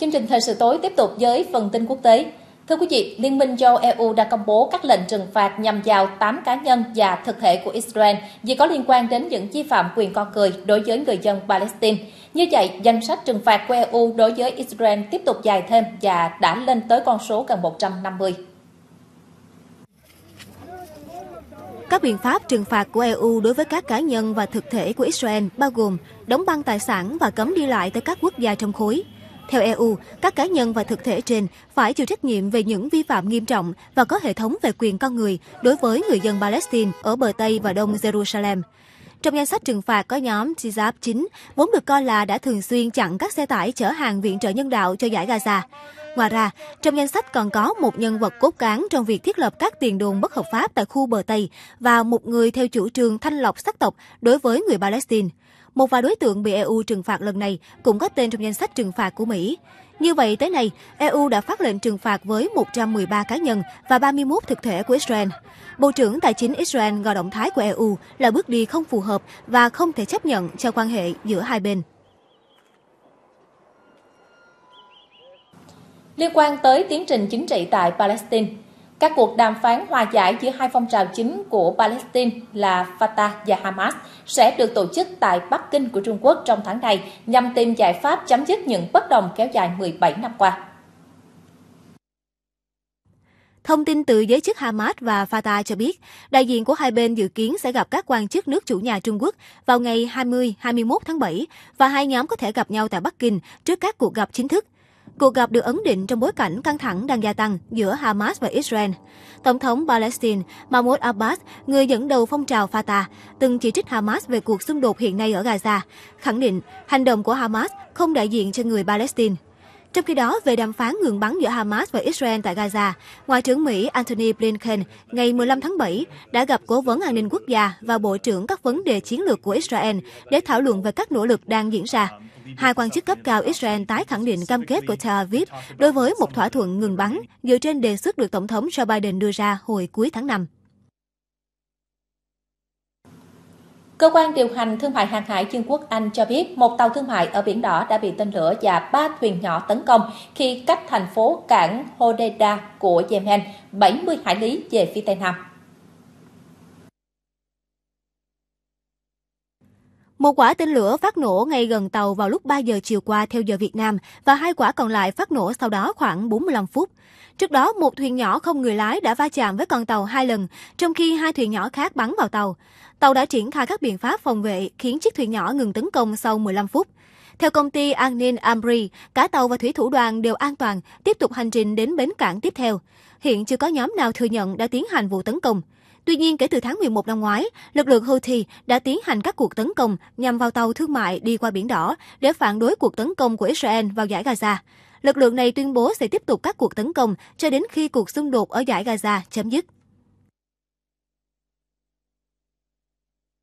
Chương trình thời sự tối tiếp tục với phần tin quốc tế. Thưa quý vị, Liên minh châu EU đã công bố các lệnh trừng phạt nhằm vào 8 cá nhân và thực thể của Israel vì có liên quan đến những vi phạm quyền con người đối với người dân Palestine. Như vậy, danh sách trừng phạt của EU đối với Israel tiếp tục dài thêm và đã lên tới con số gần 150. Các biện pháp trừng phạt của EU đối với các cá nhân và thực thể của Israel bao gồm đóng băng tài sản và cấm đi lại tới các quốc gia trong khối – theo EU, các cá nhân và thực thể trên phải chịu trách nhiệm về những vi phạm nghiêm trọng và có hệ thống về quyền con người đối với người dân Palestine ở bờ Tây và Đông Jerusalem. Trong danh sách trừng phạt có nhóm Tzab 9, vốn được coi là đã thường xuyên chặn các xe tải chở hàng viện trợ nhân đạo cho giải Gaza. Ngoài ra, trong danh sách còn có một nhân vật cốt cán trong việc thiết lập các tiền đồn bất hợp pháp tại khu bờ Tây và một người theo chủ trương thanh lọc sắc tộc đối với người Palestine. Một vài đối tượng bị EU trừng phạt lần này cũng có tên trong danh sách trừng phạt của Mỹ. Như vậy, tới nay, EU đã phát lệnh trừng phạt với 113 cá nhân và 31 thực thể của Israel. Bộ trưởng Tài chính Israel gọi động thái của EU là bước đi không phù hợp và không thể chấp nhận cho quan hệ giữa hai bên. Liên quan tới tiến trình chính trị tại Palestine, các cuộc đàm phán hòa giải giữa hai phong trào chính của Palestine là Fatah và Hamas sẽ được tổ chức tại Bắc Kinh của Trung Quốc trong tháng này nhằm tìm giải pháp chấm dứt những bất đồng kéo dài 17 năm qua. Thông tin từ giới chức Hamas và Fatah cho biết, đại diện của hai bên dự kiến sẽ gặp các quan chức nước chủ nhà Trung Quốc vào ngày 20-21 tháng 7 và hai nhóm có thể gặp nhau tại Bắc Kinh trước các cuộc gặp chính thức Cuộc gặp được ấn định trong bối cảnh căng thẳng đang gia tăng giữa Hamas và Israel. Tổng thống Palestine Mahmoud Abbas, người dẫn đầu phong trào Fatah, từng chỉ trích Hamas về cuộc xung đột hiện nay ở Gaza, khẳng định hành động của Hamas không đại diện cho người Palestine. Trong khi đó, về đàm phán ngừng bắn giữa Hamas và Israel tại Gaza, Ngoại trưởng Mỹ Antony Blinken ngày 15 tháng 7 đã gặp Cố vấn An ninh Quốc gia và Bộ trưởng các vấn đề chiến lược của Israel để thảo luận về các nỗ lực đang diễn ra. Hai quan chức cấp cao Israel tái khẳng định cam kết của Tel Aviv đối với một thỏa thuận ngừng bắn dựa trên đề xuất được Tổng thống Joe Biden đưa ra hồi cuối tháng 5. Cơ quan điều hành thương mại hàng hải Dương Quốc Anh cho biết một tàu thương mại ở Biển Đỏ đã bị tên lửa và ba thuyền nhỏ tấn công khi cách thành phố cảng Hodeida của Yemen 70 hải lý về phía Tây Nam. Một quả tên lửa phát nổ ngay gần tàu vào lúc 3 giờ chiều qua theo giờ Việt Nam và hai quả còn lại phát nổ sau đó khoảng 45 phút. Trước đó, một thuyền nhỏ không người lái đã va chạm với con tàu hai lần, trong khi hai thuyền nhỏ khác bắn vào tàu. Tàu đã triển khai các biện pháp phòng vệ khiến chiếc thuyền nhỏ ngừng tấn công sau 15 phút. Theo công ty an Amri, cả tàu và thủy thủ đoàn đều an toàn, tiếp tục hành trình đến bến cảng tiếp theo. Hiện chưa có nhóm nào thừa nhận đã tiến hành vụ tấn công. Tuy nhiên, kể từ tháng 11 năm ngoái, lực lượng Houthi đã tiến hành các cuộc tấn công nhằm vào tàu thương mại đi qua Biển Đỏ để phản đối cuộc tấn công của Israel vào giải Gaza. Lực lượng này tuyên bố sẽ tiếp tục các cuộc tấn công cho đến khi cuộc xung đột ở giải Gaza chấm dứt.